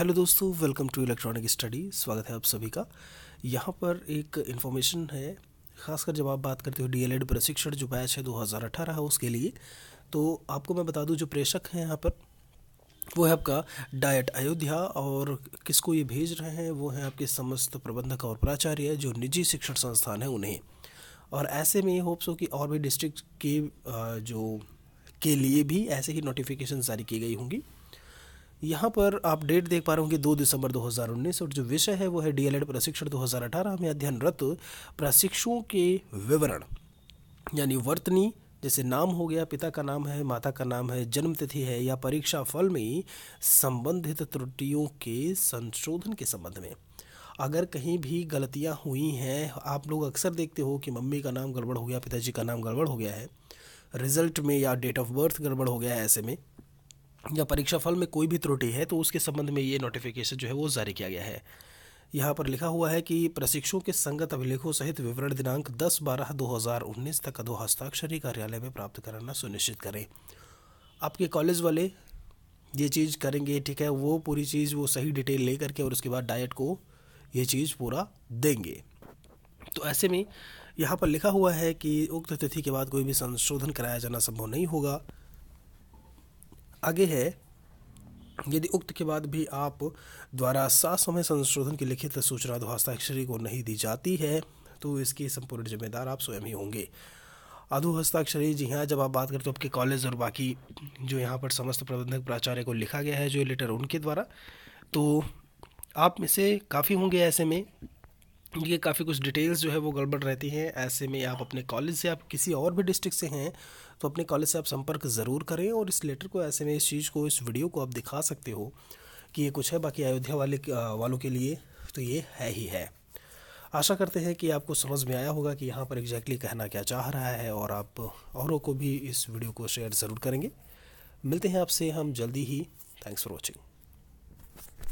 hello दोस्तों welcome to electronic study स्वागत है आप सभी का यहाँ पर एक इन्फॉर्मेशन है खासकर जब आप बात करते हो एड प्रशिक्षण जो बैच है 2018 है उसके लिए तो आपको मैं बता दूँ जो प्रेषक हैं यहाँ पर वो है आपका डायट अयोध्या और किसको ये भेज रहे हैं वो हैं आपके समस्त प्रबंधक और प्राचार्य जो निजी शिक्षण संस्थान हैं उन्हें और ऐसे में ये होप्स हो कि और भी डिस्ट्रिक्ट के जो के लिए भी ऐसे ही नोटिफिकेशन जारी की गई होंगी यहाँ पर आप डेट देख पा रहे होंगे दो दिसंबर 2019 और जो विषय है वो है डीएलएड प्रशिक्षण 2018 में अध्ययनरत प्रशिक्षुओं के विवरण यानी वर्तनी जैसे नाम हो गया पिता का नाम है माता का नाम है जन्म तिथि है या परीक्षा फल में संबंधित त्रुटियों के संशोधन के संबंध में अगर कहीं भी गलतियां हुई हैं आप लोग अक्सर देखते हो कि मम्मी का नाम गड़बड़ हो गया पिताजी का नाम गड़बड़ हो गया है रिजल्ट में या डेट ऑफ बर्थ गड़बड़ हो गया है ऐसे में या परीक्षा फल में कोई भी त्रुटि है तो उसके संबंध में ये नोटिफिकेशन जो है वो जारी किया गया है यहाँ पर लिखा हुआ है कि प्रशिक्षुओं के संगत अभिलेखों सहित विवरण दिनांक 10 बारह 2019 तक हस्ताक्षरी कार्यालय में प्राप्त कराना सुनिश्चित करें आपके कॉलेज वाले ये चीज़ करेंगे ठीक है वो पूरी चीज़ वो सही डिटेल ले करके और उसके बाद डाइट को ये चीज़ पूरा देंगे तो ऐसे में यहाँ पर लिखा हुआ है कि उक्त तिथि के बाद कोई भी संशोधन कराया जाना संभव नहीं होगा आगे है यदि उक्त के बाद भी आप द्वारा सात समय संशोधन की लिखित सूचना हस्ताक्षरी को नहीं दी जाती है तो इसकी संपूर्ण जिम्मेदार आप स्वयं ही होंगे अधु हस्ताक्षरी जी हाँ जब आप बात करते हो आपके कॉलेज और बाकी जो यहाँ पर समस्त प्रबंधक प्राचार्य को लिखा गया है जो लेटर उनके द्वारा तो आप में से काफ़ी होंगे ऐसे में ये काफ़ी कुछ डिटेल्स जो है वो गड़बड़ रहती हैं ऐसे में आप अपने कॉलेज से आप किसी और भी डिस्ट्रिक्ट से हैं तो अपने कॉलेज से आप संपर्क ज़रूर करें और इस लेटर को ऐसे में इस चीज़ को इस वीडियो को आप दिखा सकते हो कि ये कुछ है बाकी अयोध्या वाले वालों के लिए तो ये है ही है आशा करते हैं कि आपको समझ में आया होगा कि यहाँ पर एग्जैक्टली कहना क्या चाह रहा है और आप औरों को भी इस वीडियो को शेयर ज़रूर करेंगे मिलते हैं आपसे हम जल्दी ही थैंक्स फॉर वॉचिंग